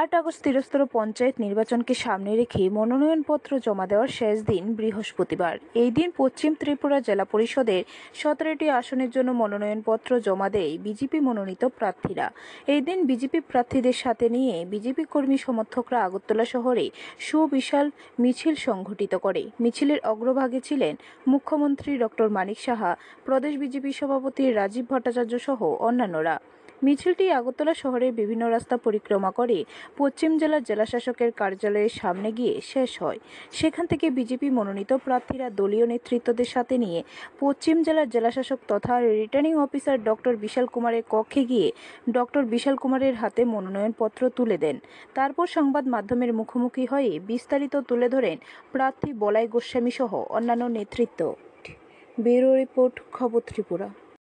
আট আগস্ট তিরস্তর পঞ্চায়েত নির্বাচনকে সামনে রেখে মনোনয়নপত্র জমা দেওয়ার শেষ দিন বৃহস্পতিবার এই দিন পশ্চিম ত্রিপুরা জেলা পরিষদের সতেরোটি আসনের জন্য মনোনয়নপত্র জমা দেয় বিজেপি মনোনীত প্রার্থীরা এই দিন বিজেপি প্রার্থীদের সাথে নিয়ে বিজেপি কর্মী সমর্থকরা আগরতলা শহরে সুবিশাল মিছিল সংঘটিত করে মিছিলের অগ্রভাগে ছিলেন মুখ্যমন্ত্রী ডক্টর মানিক সাহা প্রদেশ বিজেপি সভাপতি রাজীব ভট্টাচার্য সহ অন্যান্যরা মিছিলটি আগরতলা শহরের বিভিন্ন রাস্তা পরিক্রমা করে পশ্চিম জেলার জেলাশাসকের কার্যালয়ের সামনে গিয়ে শেষ হয় সেখান থেকে বিজেপি মনোনীত প্রার্থীরা দলীয় নেতৃত্বদের সাথে নিয়ে পশ্চিম জেলার জেলাশাসক তথা রিটার্নিং অফিসার ডক্টর বিশাল কুমারের কক্ষে গিয়ে ডক্টর বিশাল কুমারের হাতে মনোনয়নপত্র তুলে দেন তারপর সংবাদ মাধ্যমের মুখোমুখি হয়ে বিস্তারিত তুলে ধরেন প্রার্থী বলাই গোস্বামী সহ অন্যান্য নেতৃত্ব ব্যুরো রিপোর্ট খবর ত্রিপুরা